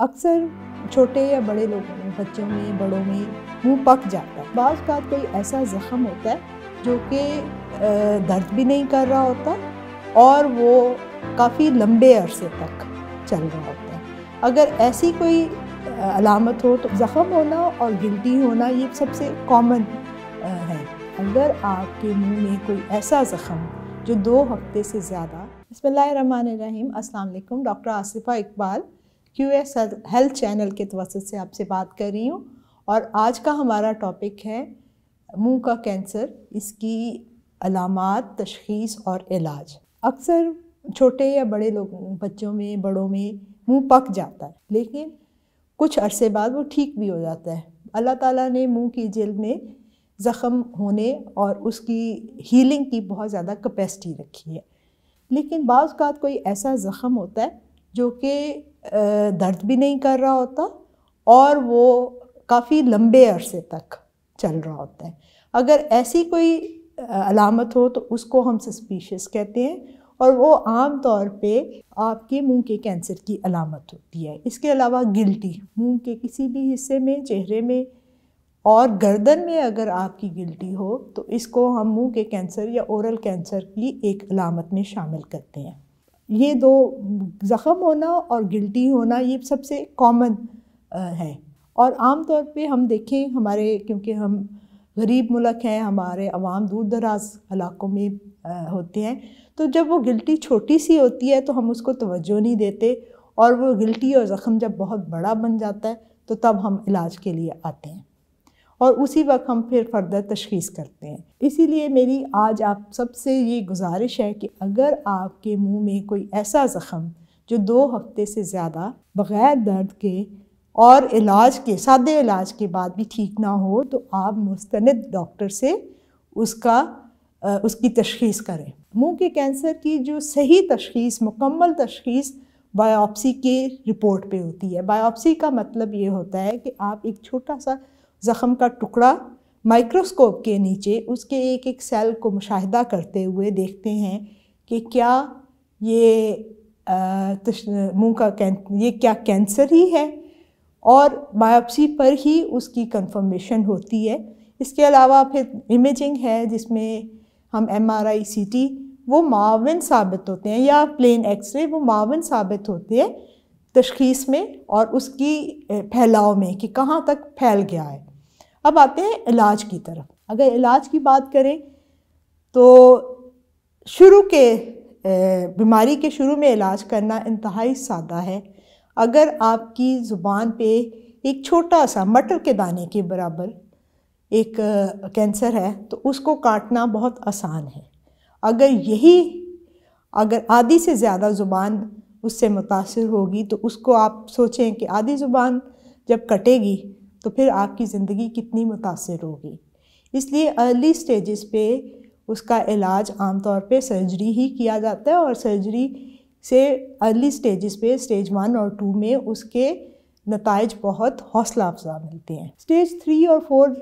अक्सर छोटे या बड़े लोगों में बच्चों में बड़ों में मुंह पक जाता है बाज का कोई ऐसा जख्म होता है जो कि दर्द भी नहीं कर रहा होता और वो काफ़ी लंबे अरसे तक चल रहा होता है अगर ऐसी कोई अलामत हो तो जख्म होना और गिल्टी होना ये सबसे कॉमन है अगर आपके मुंह में कोई ऐसा जख्म जो दो हफ्ते से ज़्यादा अस्सलाम वालेकुम doctor Asifa Iqbal Q S health channel के तवसत से आपसे बात कर रही हूँ और आज का हमारा टॉपिक है मुंह का कैंसर इसकी अलामत तशखीस और इलाज अक्सर छोटे या बड़े लोग बच्चों में बड़ों में मुंह पक जाता है लेकिन कुछ अरसे बाद वो ठीक भी हो जाता है अल्लाह ताला ने मुंह की जेल में ज़ख़म होने और उसकी हीलिंग की बहुत ज़्यादा कैपेसिटी रखी है लेकिन बाज़ात कोई ऐसा ज़ख़म होता है जो कि दर्द भी नहीं कर रहा होता और वो काफ़ी लंबे अरसे तक चल रहा होता है अगर ऐसी कोई अलामत हो तो उसको हम सस्पिशियस कहते हैं और वो आम तौर पे आपके मुंह के कैंसर की अलामत होती है इसके अलावा गिल्टी मुंह के किसी भी हिस्से में चेहरे में और गर्दन में अगर आपकी गिल्टी हो तो इसको हम मुंह के कैंसर या ओरल कैंसर की एक अलामत में शामिल करते हैं ये दो ज़ख़म होना और गिल्टी होना ये सबसे कॉमन है और आम तौर पे हम देखें हमारे क्योंकि हम गरीब मुल्क हैं हमारे आवाम दूर दराज इलाकों में होते हैं तो जब वो गिल्टी छोटी सी होती है तो हम उसको तवज्जो नहीं देते और वो गिल्टी और ज़ख़म जब बहुत बड़ा बन जाता है तो तब हम इलाज के लिए आते हैं और उसी वक्त हम फिर फर्दर तशखीस करते हैं इसीलिए मेरी आज आप सबसे ये गुजारिश है कि अगर आपके मुंह में कोई ऐसा ज़ख़म जो दो हफ्ते से ज़्यादा बग़ैर दर्द के और इलाज के सादे इलाज के बाद भी ठीक ना हो तो आप मुस्तंद डॉक्टर से उसका उसकी तशखीस करें मुंह के कैंसर की जो सही तशखीस मुकम्मल तशखीस बायोप्सी के रिपोर्ट पे होती है बायोप्सी का मतलब ये होता है कि आप एक छोटा सा ज़ख़म का टुकड़ा माइक्रोस्कोप के नीचे उसके एक एक सेल को मुशाहिदा करते हुए देखते हैं कि क्या ये मुंह का कैं ये क्या कैंसर ही है और बायोप्सी पर ही उसकी कंफर्मेशन होती है इसके अलावा फिर इमेजिंग है जिसमें हम M R I C T वो मावन साबित होते हैं या प्लेन एक्सरे वो मावन साबित होते हैं तशखीस में और उसकी फैलाव में कि कहाँ तक फैल गया है अब आते हैं इलाज की तरफ अगर इलाज की बात करें तो शुरू के बीमारी के शुरू में इलाज करना इंतहाई सादा है अगर आपकी ज़ुबान पे एक छोटा सा मटर के दाने के बराबर एक कैंसर है तो उसको काटना बहुत आसान है अगर यही अगर आधी से ज़्यादा ज़ुबान उससे मुतासर होगी तो उसको आप सोचें कि आधी ज़ुबान जब कटेगी तो फिर आपकी ज़िंदगी कितनी मुतासर होगी इसलिए अर्ली स्टेजेस पे उसका इलाज आमतौर पे सर्जरी ही किया जाता है और सर्जरी से अर्ली स्टेजेस पे स्टेज वन और टू में उसके नतज बहुत हौसला अफजा मिलते हैं स्टेज थ्री और फोर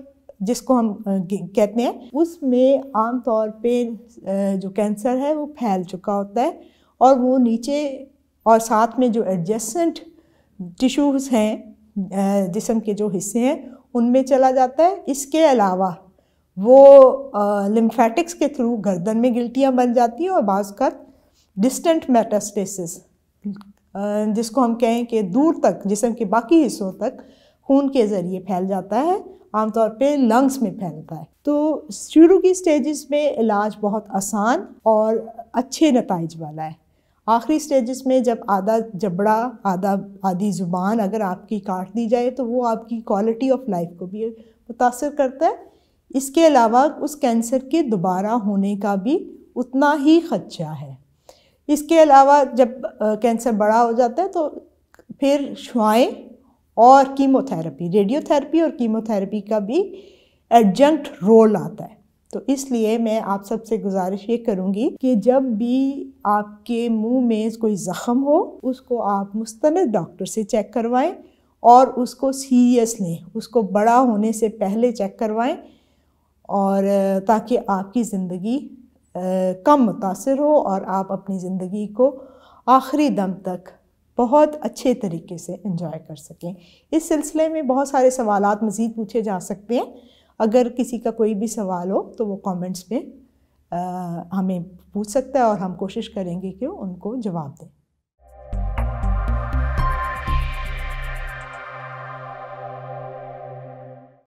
जिसको हम कहते हैं उसमें आम तौर पे जो कैंसर है वो फैल चुका होता है और वो नीचे और साथ में जो एडजस्टेंट टिश्यूज़ हैं जिसम के जो हिस्से हैं उनमें चला जाता है इसके अलावा वो लिम्फेटिक्स के थ्रू गर्दन में गिल्टियाँ बन जाती हैं और बाज़कर डिस्टेंट मेटास्टेसिस जिसको हम कहें कि दूर तक जिसम के बाकी हिस्सों तक खून के ज़रिए फैल जाता है आमतौर पे लंग्स में फैलता है तो शुरू की स्टेजेस में इलाज बहुत आसान और अच्छे नतज वाला है आखिरी स्टेजेस में जब आधा जबड़ा आधा आधी ज़ुबान अगर आपकी काट दी जाए तो वो आपकी क्वालिटी ऑफ लाइफ को भी मुतासर करता है इसके अलावा उस कैंसर के दोबारा होने का भी उतना ही ख़दशा है इसके अलावा जब कैंसर बड़ा हो जाता है तो फिर शुआएँ और कीमोथेरेपी रेडियोथेरेपी और कीमोथेरेपी का भी एडजंक्ट रोल आता है तो इसलिए मैं आप सबसे गुजारिश ये करूँगी कि जब भी आपके मुंह में कोई ज़ख़म हो उसको आप मुस्तंद डॉक्टर से चेक करवाएं और उसको सीरियस लें उसको बड़ा होने से पहले चेक करवाएं और ताकि आपकी ज़िंदगी कम मुतासर हो और आप अपनी ज़िंदगी को आखिरी दम तक बहुत अच्छे तरीके से इंजॉय कर सकें इस सिलसिले में बहुत सारे सवाल मज़ीद पूछे जा सकते हैं अगर किसी का कोई भी सवाल हो तो वो कमेंट्स पे हमें पूछ सकता है और हम कोशिश करेंगे कि उनको जवाब दें